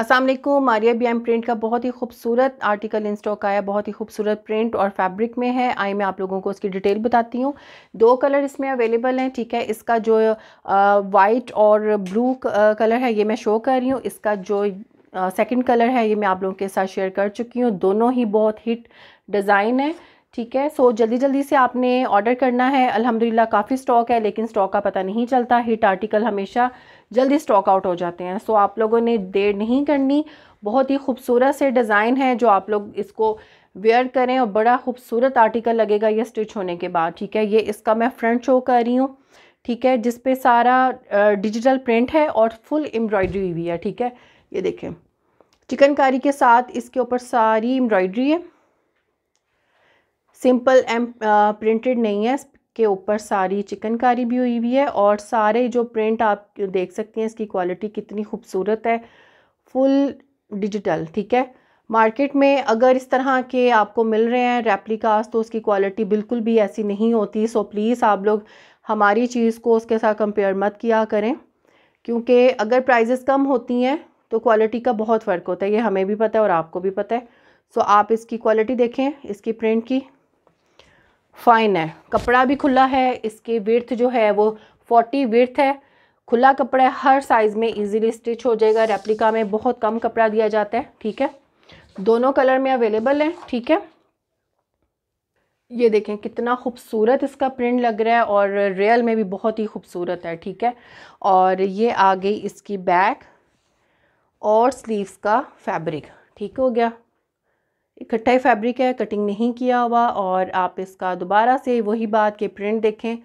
Aslam Maria B M print का बहुत ही खूबसूरत आर्टिकल इन स्टॉक आया बहुत ही खूबसूरत प्रिंट और फैब्रिक में है आई मैं आप लोगों को उसकी डिटेल बताती हूँ दो कलर इसमें अवेलेबल हैं ठीक है इसका जो वाइट और ब्लू कलर है ये मैं शो कर रही हूँ इसका जो सेकंड कलर है ये मैं आप लोगों के साथ शेयर कर चुकी हूँ दोनों ही बहुत हिट डिज़ाइन है ठीक है सो जल्दी जल्दी से आपने ऑर्डर करना है अल्हम्दुलिल्लाह काफ़ी स्टॉक है लेकिन स्टॉक का पता नहीं चलता हिट आर्टिकल हमेशा जल्दी स्टॉक आउट हो जाते हैं सो आप लोगों ने देर नहीं करनी बहुत ही खूबसूरत से डिज़ाइन है जो आप लोग इसको वेयर करें और बड़ा खूबसूरत आर्टिकल लगेगा ये स्टिच होने के बाद ठीक है ये इसका मैं फ्रंट शो कर रही हूँ ठीक है जिस पे सारा डिजिटल प्रिंट है और फुल एम्ब्रॉयडरी भी है ठीक है ये देखें चिकनकारी के साथ इसके ऊपर सारी एम्ब्रॉयडरी है सिंपल एम प्रिंटेड नहीं है इसके ऊपर सारी चिकनकारी भी हुई हुई है और सारे जो प्रिंट आप देख सकते हैं इसकी क्वालिटी कितनी खूबसूरत है फुल डिजिटल ठीक है मार्केट में अगर इस तरह के आपको मिल रहे हैं रेप्लिकास तो उसकी क्वालिटी बिल्कुल भी ऐसी नहीं होती सो प्लीज़ आप लोग हमारी चीज़ को उसके साथ कंपेयर मत किया करें क्योंकि अगर प्राइजेस कम होती हैं तो क्वालिटी का बहुत फ़र्क होता है ये हमें भी पता है और आपको भी पता है सो आप इसकी क्वालिटी देखें इसकी प्रिंट की फाइन है कपड़ा भी खुला है इसकी विर्थ जो है वो फोर्टी विर्थ है खुला कपड़ा है हर साइज़ में इजीली स्टिच हो जाएगा रेप्लिका में बहुत कम कपड़ा दिया जाता है ठीक है दोनों कलर में अवेलेबल है ठीक है ये देखें कितना खूबसूरत इसका प्रिंट लग रहा है और रियल में भी बहुत ही खूबसूरत है ठीक है और ये आ गई इसकी बैक और स्लीव्स का फैब्रिक ठीक हो गया इकट्ठा ही फैब्रिक है कटिंग नहीं किया हुआ और आप इसका दोबारा से वही बात के प्रिंट देखें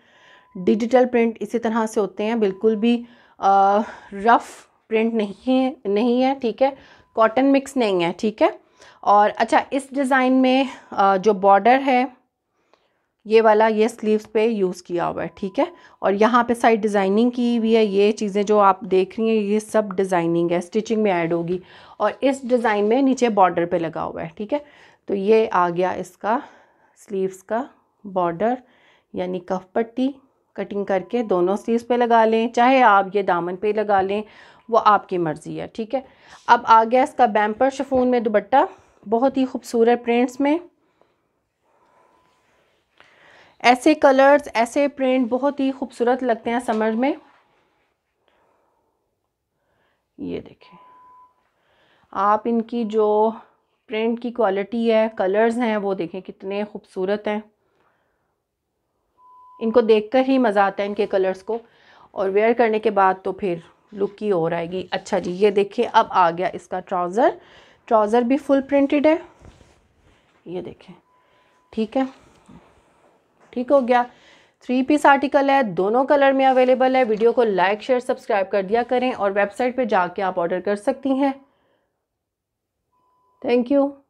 डिजिटल प्रिंट इसी तरह से होते हैं बिल्कुल भी आ, रफ प्रिंट नहीं है नहीं है ठीक है कॉटन मिक्स नहीं है ठीक है और अच्छा इस डिज़ाइन में आ, जो बॉर्डर है ये वाला ये स्लीव्स पे यूज़ किया हुआ है ठीक है और यहाँ पे साइड डिज़ाइनिंग की हुई है ये चीज़ें जो आप देख रही हैं ये सब डिज़ाइनिंग है स्टिचिंग में ऐड होगी और इस डिज़ाइन में नीचे बॉर्डर पे लगा हुआ है ठीक है तो ये आ गया इसका स्लीव्स का बॉर्डर यानी कफ पट्टी कटिंग करके दोनों स्लीव्स पे लगा लें चाहे आप ये दामन पे लगा लें वो आपकी मर्ज़ी है ठीक है अब आ गया इसका बैम्पर शफून में दुपट्टा बहुत ही खूबसूरत प्रिंट्स में ऐसे कलर्स ऐसे प्रिंट बहुत ही खूबसूरत लगते हैं समर में ये देखें आप इनकी जो प्रिंट की क्वालिटी है कलर्स हैं वो देखें कितने खूबसूरत हैं इनको देखकर ही मज़ा आता है इनके कलर्स को और वेयर करने के बाद तो फिर लुक की और आएगी अच्छा जी ये देखिए अब आ गया इसका ट्राउज़र ट्राउज़र भी फुल प्रिंटेड है ये देखें ठीक है ठीक हो गया थ्री पीस आर्टिकल है दोनों कलर में अवेलेबल है वीडियो को लाइक शेयर सब्सक्राइब कर दिया करें और वेबसाइट पे जाके आप ऑर्डर कर सकती हैं थैंक यू